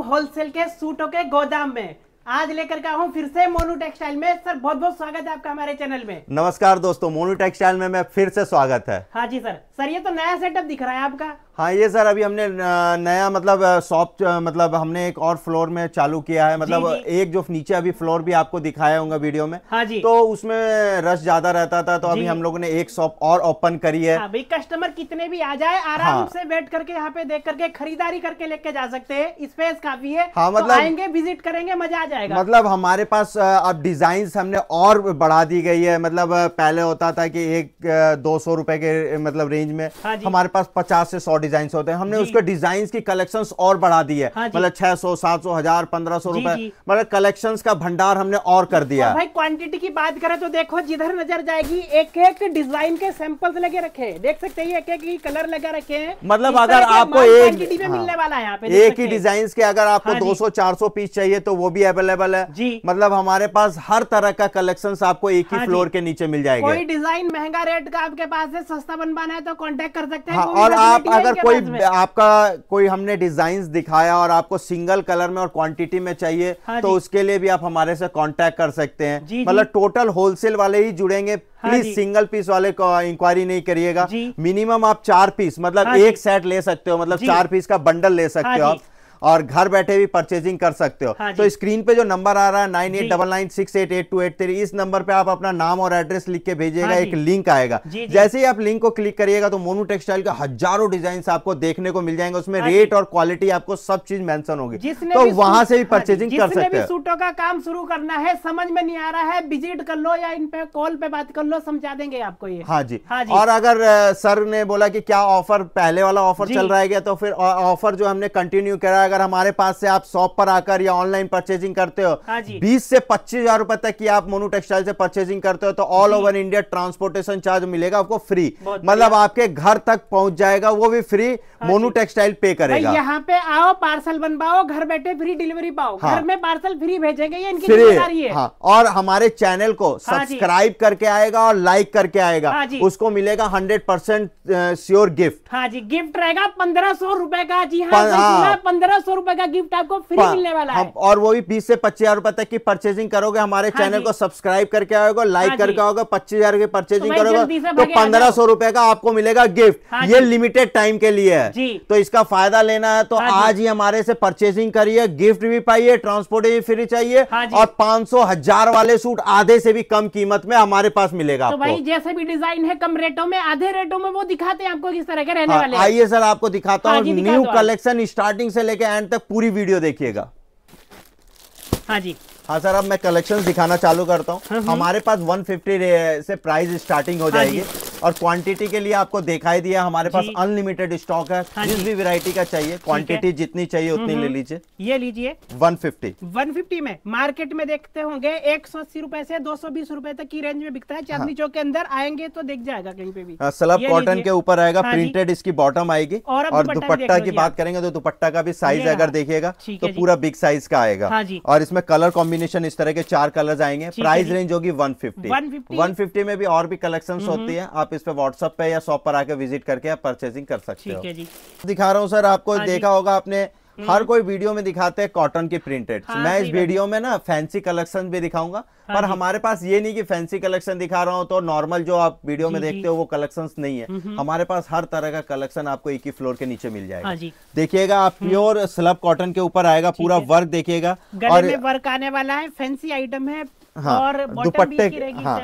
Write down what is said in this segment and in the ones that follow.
Wholesale के सूटों के गोदाम में आज लेकर का हूँ फिर से मोनू टेक्सटाइल में सर बहुत बहुत स्वागत है आपका हमारे चैनल में नमस्कार दोस्तों मोनू टेक्सटाइल में मैं फिर से स्वागत है हाँ जी सर सर ये तो नया सेटअप दिख रहा है आपका हाँ ये सर अभी हमने नया मतलब शॉप मतलब हमने एक और फ्लोर में चालू किया है मतलब जी, जी. एक जो नीचे अभी फ्लोर भी आपको दिखाया होगा वीडियो में हाँ जी तो उसमें रश ज्यादा रहता था तो अभी हम लोगों ने एक शॉप और ओपन करी है हाँ, कस्टमर कितने भी आ जाए आराम हाँ. से बैठ करके यहाँ पे देख करके खरीदारी करके लेके जा सकते हैं स्पेस काफी है हाँ तो मतलब आएंगे विजिट करेंगे मजा आ जाएगा मतलब हमारे पास अब डिजाइन हमने और बढ़ा दी गई है मतलब पहले होता था की एक दो सौ के मतलब रेंज में हाँ, हमारे पास पचास से सौ डिजाइन होते हैं हमने उसके डिजाइन की कलेक्शन और बढ़ा दी है हाँ मतलब छह सौ सात सौ हजार पंद्रह सौ रूपए मतलब कलेक्शन का भंडार हमने और कर दिया भाई क्वान्टिटी की बात करें तो देखो जिधर नजर जाएगी एक एक डिजाइन के सैंपल्स लगे रखे देख सकते हैं एक एक कलर लगे रखे हैं मतलब अगर आपको एक हाँ। मिलने वाला है यहाँ पे एक ही डिजाइन के अगर आपको हाँ दो सौ चार सौ पीस चाहिए तो वो भी अवेलेबल है जी मतलब हमारे पास हर तरह का कलेक्शन आपको एक ही फ्लोर के नीचे मिल जाएगा कोई डिजाइन महंगा रेट का आपके पास है सस्ता बनवाना है तो कॉन्टेक्ट कर सकते हैं तो और आप अगर अगर कोई आपका कोई हमने डिजाइन दिखाया और आपको सिंगल कलर में और क्वांटिटी में चाहिए हाँ तो उसके लिए भी आप हमारे से कांटेक्ट कर सकते हैं मतलब टोटल होलसेल वाले ही जुड़ेंगे प्लीज हाँ सिंगल पीस वाले को इंक्वायरी नहीं करिएगा मिनिमम आप चार पीस मतलब हाँ एक सेट ले सकते हो मतलब चार पीस का बंडल ले सकते हाँ हो आप और घर बैठे भी परचेजिंग कर सकते हो हाँ तो स्क्रीन पे जो नंबर आ रहा है nine eight double nine six eight eight two eight three इस नंबर पे आप अपना नाम और एड्रेस लिख के भेजिएगा हाँ एक लिंक आएगा जी, जी। जैसे ही आप लिंक को क्लिक करिएगा तो मोनू टेक्सटाइल के हजारों डिजाइन आपको देखने को मिल जाएंगे उसमें रेट हाँ और क्वालिटी आपको सब चीज मैंशन होगी तो वहां से भी परचेजिंग हाँ कर सकते हैं सूटों का काम शुरू करना है समझ में नहीं आ रहा है विजिट कर लो या इन पे कॉल पे बात कर लो समझा देंगे आपको ये हाँ जी हाँ जी और अगर सर ने बोला कि क्या ऑफर पहले वाला ऑफर चल रहा है तो फिर ऑफर जो हमने कंटिन्यू करा अगर हमारे पास से आप शॉप पर आकर या ऑनलाइन परचेजिंग करते हो हाँ बीस से पच्चीस हजार रुपए तक की आप मोनू टेक्सटाइल से परचेजिंग करते हो तो all over India transportation charge मिलेगा आपको फ्री मतलब आपके घर तक पहुंच जाएगा वो भी फ्री मोनू टेक्सटाइल पे करेगा यहाँ पे आओ पार्सल बनवाओ घर बैठे फ्री डिलीवरी पाओ हाँ। घर में पार्सल फ्री भेजेंगे ये इनकी जिम्मेदारी हाँ। और हमारे चैनल को सब्सक्राइब हाँ करके आएगा और लाइक करके आएगा उसको मिलेगा हंड्रेड परसेंट श्योर गिफ्ट हाँ जी गिफ्ट रहेगा पंद्रह सौ रुपए का जी हाँ पंद्रह सौ रुपए का गिफ्ट आपको फ्री मिलने वाला है और वो भी बीस से पच्चीस हजार रुपए तक की परचेजिंग करोगे हमारे हाँ चैनल को सब्सक्राइब करके आएगा लाइक हाँ करके आओगे पच्चीस हजार की परचेजिंग तो करोगे तो पंद्रह सौ रुपए का आपको मिलेगा गिफ्ट हाँ ये लिमिटेड टाइम के लिए है तो इसका फायदा लेना है तो हाँ आज ही हमारे से परचेजिंग करिए गिफ्ट भी पाइए ट्रांसपोर्ट भी फ्री चाहिए हाँ और पांच सौ हजार वाले सूट आधे से भी कम कीमत में हमारे पास मिलेगा तो भाई जैसे भी डिजाइन है कम रेटों में आधे रेटों में वो दिखाते हैं आपको किस तरह के रहने हाँ, वाले आइए सर आपको दिखाता हूँ न्यू कलेक्शन स्टार्टिंग से लेके एंड तक पूरी वीडियो देखिएगा हाँ जी हाँ सर अब मैं कलेक्शन दिखाना चालू करता हूँ हाँ, हाँ। हमारे पास 150 से प्राइस स्टार्टिंग हो हाँ जाएगी हाँ और क्वांटिटी के लिए आपको दिखाई दिया हमारे पास अनलिमिटेड स्टॉक है हाँ जिस भी वेरायटी का चाहिए क्वांटिटी जितनी चाहिए हम्म, उतनी ले हम्म। लीजिए ये लीजिए 150 150 में मार्केट में देखते होंगे एक सौ अस्सी रूपए से दो सौ बीस रूपए तक की रेंज में बिकता है हाँ। चांदनी चौक के अंदर आएंगे तो देख जाएगा कहीं पे भी हाँ, सलब कॉटन के ऊपर आएगा प्रिंटेड हाँ इसकी बॉटम आएगी और दुपट्टा की बात करेंगे तो दुपट्टा का भी साइज अगर देखिएगा तो पूरा बिग साइज का आएगा और इसमें कलर कॉम्बिनेशन इस तरह के चार कलर आएंगे प्राइस रेंज होगी वन फिफ्टी में भी और भी कलेक्शन हम्म, होती है आप इस पे व्हाट्सएप पे या शॉप पर आके विजिट करके आप परचेजिंग कर सकते हो दिखा रहा हूँ सर आपको हाँ देखा होगा आपने हम्म। हर कोई वीडियो में दिखाते हैं कॉटन की प्रिंटेड हाँ, मैं इस वीडियो में ना फैंसी कलेक्शन भी दिखाऊंगा हाँ, पर हमारे पास ये नहीं कि फैंसी कलेक्शन दिखा रहा हूँ तो नॉर्मल जो आप वीडियो में देखते हो वो कलेक्शन नहीं है हमारे पास हर तरह का कलेक्शन आपको एक ही फ्लोर के नीचे मिल जाएगा हाँ देखिएगा आप प्योर स्लब कॉटन के ऊपर आएगा पूरा वर्क देखिएगा और वर्क आने वाला है फैंसी आइटम है हाँ, और दुपट्टे हाँ,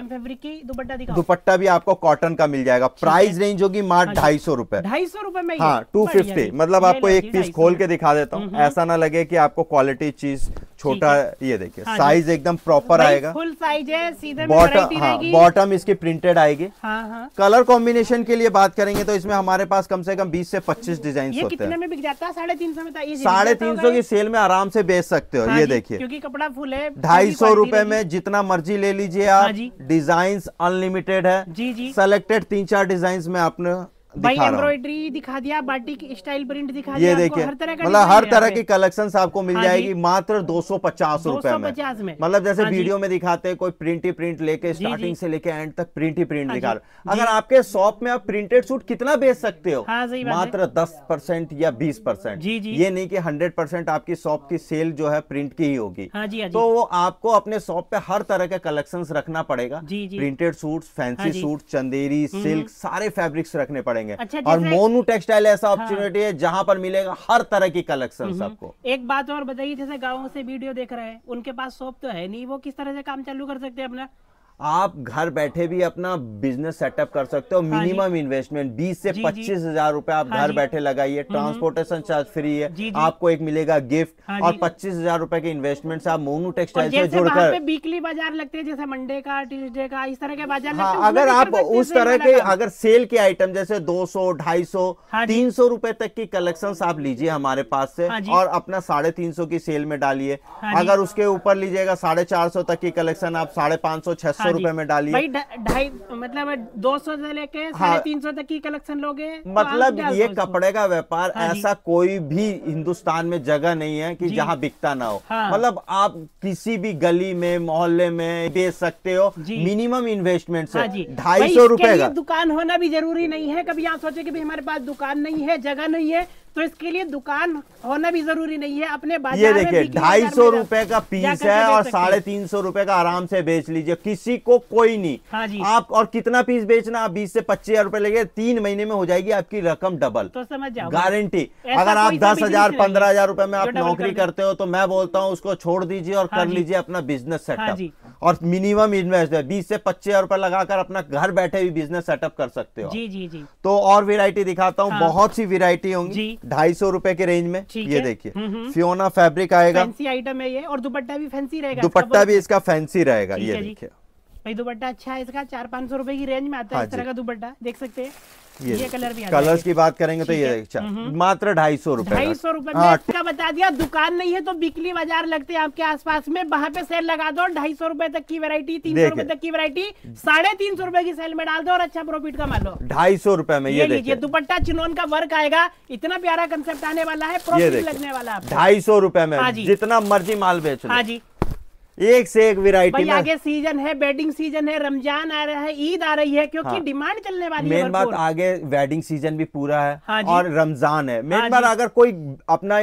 दुपट्टा भी आपको कॉटन का मिल जाएगा प्राइस रेंज होगी मात्र हाँ ढाई सौ रूपए ढाई सौ रूपए में हाँ टू फिफ्टी मतलब आपको एक पीस खोल के दिखा देता हूँ हम्म, हम्म। ऐसा ना लगे की आपको क्वालिटी चीज छोटा ये देखिए हाँ साइज एकदम प्रॉपर आएगा फुल साइज है सीधा बॉटम हाँ बॉटम इसकी प्रिंटेड आएगी हाँ, हाँ। कलर कॉम्बिनेशन के लिए बात करेंगे तो इसमें हमारे पास कम से कम 20 से 25 डिजाइन होते कितने में बिक जाता है साढ़े तीन सौ में तो साढ़े तीन सौ की सेल में आराम से बेच सकते हो हाँ ये देखिए क्योंकि कपड़ा फुल है ढाई सौ में जितना मर्जी ले लीजिए हाँ आप डिजाइन अनलिमिटेड है जी सेलेक्टेड तीन चार डिजाइन में आपने भाई एम्ब्रॉयडरी दिखा दिया की स्टाइल प्रिंट दिखा ये देखिए मतलब हर तरह मतलब की कलेक्शंस आपको मिल हाँ जाएगी मात्र दो सौ पचास रूपए में मतलब जैसे हाँ वीडियो में दिखाते हैं कोई प्रिंट ही प्रिंट लेके स्टार्टिंग से लेके एंड तक प्रिंट ही प्रिंट दिखा रहे अगर आपके शॉप में आप प्रिंटेड सूट कितना बेच सकते हो हाँ, मात्र दस परसेंट या बीस परसेंट ये नहीं की हंड्रेड परसेंट आपकी शॉप की सेल जो है प्रिंट की ही होगी तो वो आपको अपने शॉप पे हर तरह के कलेक्शन रखना पड़ेगा printed suit fancy suit Chanderi silk सारे फेब्रिक्स रखने पड़ेंगे जाएंगे अच्छा, और मोनू टेक्सटाइल ऐसा अपॉर्चुनिटी हाँ। है जहाँ पर मिलेगा हर तरह की कलेक्शन सबको एक बात और बताइए जैसे गाँव से वीडियो देख रहे हैं उनके पास शॉप तो है नहीं वो किस तरह से काम चालू कर सकते हैं अपना आप घर बैठे भी अपना बिजनेस सेटअप कर सकते हो मिनिमम इन्वेस्टमेंट 20 से पच्चीस हजार रूपए आप हाँ घर बैठे लगाइए ट्रांसपोर्टेशन चार्ज फ्री है जी, जी, आपको एक मिलेगा गिफ्ट हाँ और पच्चीस हजार रूपए के इन्वेस्टमेंट आप मोनू टेक्सटाइल से जुड़कर वीकली बाजार लगते हैं जैसे मंडे का ट्यूजडे का इस तरह के बाजार हाँ, अगर आप उस तरह के अगर सेल के आइटम जैसे दो सौ ढाई सौ तीन सौ रूपए तक की कलेक्शन आप लीजिए हमारे पास से और अपना साढ़े तीन सौ की सेल में डालिए अगर उसके ऊपर लीजिएगा साढ़े चार सौ तक की कलेक्शन आप साढ़े पाँच सौ छह सौ सौ हाँ रूपए में डाली भाई ढाई मतलब दो सौ से लेके हाँ। साढ़े तीन सौ तक की कलेक्शन लोगे तो मतलब ये कपड़े का व्यापार हाँ ऐसा कोई भी हिंदुस्तान में जगह नहीं है कि जहाँ बिकता ना हो मतलब आप किसी भी गली में मोहल्ले में बेच सकते हो मिनिमम इन्वेस्टमेंट से ढाई सौ रूपए का दुकान होना भी जरूरी नहीं है कभी यहाँ सोचे की हमारे पास दुकान नहीं है जगह नहीं है तो इसके लिए दुकान होना भी जरूरी नहीं है अपने बाजार ये देखिए ढाई सौ रूपए का पीस है और साढ़े तीन सौ रूपए का आराम से बेच लीजिए किसी को कोई नहीं हाँ जी आप और कितना पीस बेचना आप बीस से पच्चीस हजार रूपए लेंगे तीन महीने में हो जाएगी आपकी रकम डबल तो समझ जाओ गारंटी अगर आप दस हजार पंद्रह हजार रूपए में आप नौकरी करते हो तो मैं बोलता हूँ उसको छोड़ दीजिए और हाँ कर लीजिए अपना बिजनेस हाँ सेटअप और मिनिमम इन्वेस्ट है बीस से पच्चीस हजार रुपए लगाकर अपना घर बैठे भी बिजनेस सेटअप कर सकते हो जी जी जी तो और वेरायटी दिखाता हूँ हाँ। बहुत सी वेरायटी होंगी ढाई सौ रूपए के रेंज में ये देखिए फियोना हम्म, फेब्रिक हम्म। आएगा फैंसी आइटम है ये और दुपट्टा भी फैंसी रहेगा दुपट्टा भी इसका फैंसी रहेगा ये देखिए भाई दुपट्टा अच्छा है इसका चार पाँच सौ रुपए की रेंज में आता है हाँ इस तरह का दुपट्टा देख सकते हैं ये, ये कलर भी कलर्स की बात करेंगे तो ये अच्छा हम्म। मात्र ढाई सौ रूपए ढाई सौ रूपए हाँ। का बता दिया दुकान नहीं है तो बिकली बाजार लगते हैं आपके आसपास में वहाँ पे सेल लगा दो ढाई सौ रूपए तक की वैरायटी तीन सौ रूपए तक की वैरायटी साढ़े तीन सौ रूपए की सेल में डाल दो और अच्छा प्रॉफिट कमा लो ढाई सौ रूपए में ये देखिए दुपट्टा चिनोन का वर्क आएगा इतना प्यारा कंसेप्ट आने वाला है प्रॉफिट लगने वाला ढाई सौ रूपए में हाँ जितना मर्जी माल बेच हाँ जी एक से एक वेरायटी आगे सीजन है वेडिंग सीजन है रमजान आ रहा है ईद आ रही है क्योंकि हाँ। डिमांड चलने वाली मेन बात आगे वेडिंग सीजन भी पूरा है हाँ और रमजान है मेन हाँ बात अगर कोई अपना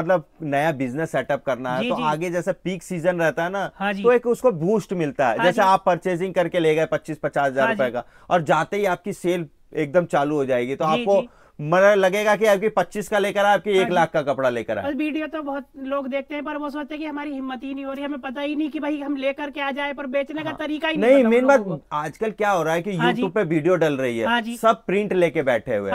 मतलब नया बिजनेस सेटअप करना है तो आगे जैसे पीक सीजन रहता है ना हाँ तो एक उसको बूस्ट मिलता है हाँ जैसे आप परचेजिंग करके ले गए पच्चीस पचास हजार हाँ रुपए का और जाते ही आपकी सेल एकदम चालू हो जाएगी तो आपको मतलब लगेगा कि आपकी पच्चीस का लेकर आपकी एक हाँ लाख का कपड़ा लेकर आए वीडियो तो बहुत लोग देखते हैं पर वो सोचते हैं कि हमारी हिम्मत ही नहीं हो रही हमें पता ही नहीं कि भाई हम लेकर के आ जाए पर बेचने हाँ। का तरीका ही नहीं मेन बात आजकल क्या हो रहा है कि यूट्यूब हाँ पे वीडियो डल रही है हाँ सब प्रिंट लेके बैठे हुए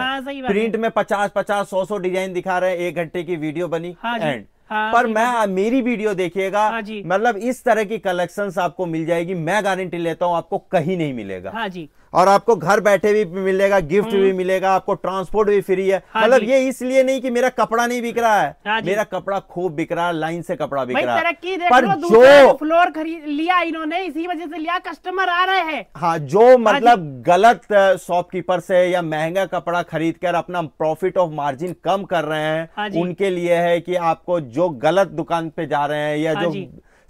प्रिंट में पचास पचास सौ सौ डिजाइन दिखा रहे हैं एक घंटे की वीडियो बनी एंड हाँ, पर मैं मेरी वीडियो देखिएगा मतलब इस तरह की कलेक्शंस आपको मिल जाएगी मैं गारंटी लेता हूँ आपको कहीं नहीं मिलेगा हाँ जी और आपको घर बैठे भी मिलेगा गिफ्ट भी हम्म। मिलेगा आपको ट्रांसपोर्ट भी फ्री है हाँ मतलब हाँ ये इसलिए नहीं कि मेरा कपड़ा नहीं बिक रहा है हाँ मेरा कपड़ा खूब बिक रहा है लाइन से कपड़ा बिक रहा है पर जो फ्लोर खरीद लिया इन्होंने इसी वजह से लिया कस्टमर आ रहे हैं हाँ जो हाँ मतलब गलत शॉपकीपर से या महंगा कपड़ा खरीद कर अपना प्रॉफिट ऑफ मार्जिन कम कर रहे हैं हाँ उनके लिए है कि आपको जो गलत दुकान पे जा रहे हैं या जो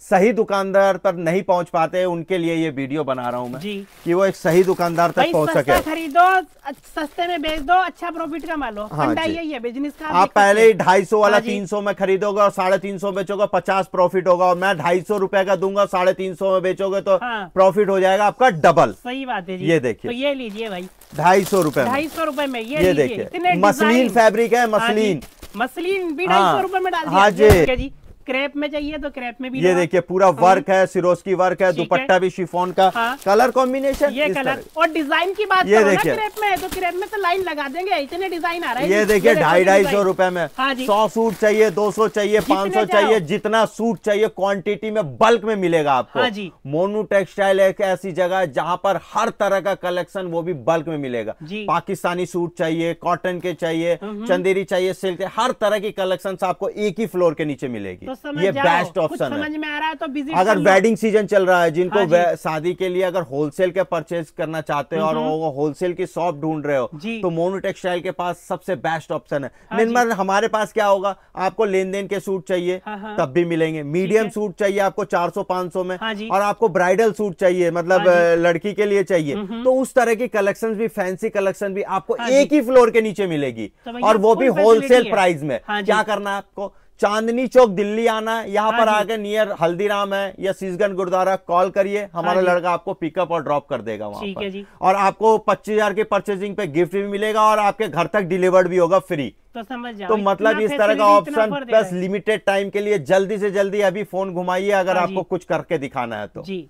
सही दुकानदार पर नहीं पहुंच पाते उनके लिए ये वीडियो बना रहा हूं मैं कि वो एक सही दुकानदार तक पहुंच सके खरीदो सस्ते में बेच दो अच्छा प्रॉफिट कमा लो हाँ बिजनेस का आप पहले ही ढाई सौ वाला हाँ तीन सौ में खरीदोगे और साढ़े तीन सौ बेचोगे पचास प्रॉफिट होगा और मैं ढाई सौ रूपये का दूंगा साढ़े तीन सौ में बेचोगे तो प्रॉफिट हाँ। हो जाएगा आपका डबल सही बात है ये देखिए तो ये लीजिए भाई ढाई सौ रूपये ढाई सौ रूपये में ये देखिए मसलिन फैब्रिक है हाँ मसलिन मसलिन भी ढाई सौ रूपये में डाल हाँ जी क्रेप में चाहिए तो क्रेप में भी ये देखिए पूरा वर्क है सिरोज की वर्क है दुपट्टा भी शिफोन का हाँ। कलर कॉम्बिनेशन ये कलर और डिजाइन की बात ये देखिए क्रेप में तो क्रेप में तो लाइन लगा देंगे इतने डिजाइन आ रहा है ये देखिए ढाई ढाई सौ रूपए में हाँ सौ सूट चाहिए दो सौ चाहिए पाँच सौ चाहिए जितना सूट चाहिए क्वांटिटी में बल्क में मिलेगा आपको मोनू हाँ टेक्सटाइल एक ऐसी जगह है जहाँ पर हर तरह का कलेक्शन वो भी बल्क में मिलेगा पाकिस्तानी सूट चाहिए कॉटन के चाहिए हम्म। चंदेरी चाहिए सिल्क हर तरह की कलेक्शन आपको एक ही फ्लोर के नीचे मिलेगी तो ये बेस्ट ऑप्शन है तो अगर वेडिंग सीजन चल रहा है जिनको हाँ शादी के लिए अगर होलसेल के परचेज करना चाहते हो और वो होलसेल की शॉप ढूंढ रहे हो तो मोनू टेक्सटाइल के पास सबसे बेस्ट ऑप्शन है निर्मल हाँ हमारे पास क्या होगा आपको लेन देन के सूट चाहिए हाँ, तब भी मिलेंगे मीडियम सूट चाहिए आपको चार सौ पांच सौ में और आपको ब्राइडल सूट चाहिए मतलब लड़की के लिए चाहिए तो उस तरह की कलेक्शन भी फैंसी कलेक्शन भी आपको एक ही फ्लोर के नीचे मिलेगी तो और वो भी होलसेल प्राइस में क्या करना है आपको चांदनी चौक दिल्ली आना है यहाँ हाँ पर आके नियर हल्दीराम है या शीशगंज गुरुद्वारा कॉल करिए हमारा हाँ लड़का आपको पिकअप और ड्रॉप कर देगा वहाँ पर और आपको पच्चीस हजार की परचेजिंग पे गिफ्ट भी मिलेगा और आपके घर तक डिलीवर्ड भी होगा फ्री तो समझ जाओ तो मतलब इस तरह का ऑप्शन प्लस लिमिटेड टाइम के लिए जल्दी से जल्दी अभी फोन घुमाइए अगर हाँ आपको कुछ करके दिखाना है तो जी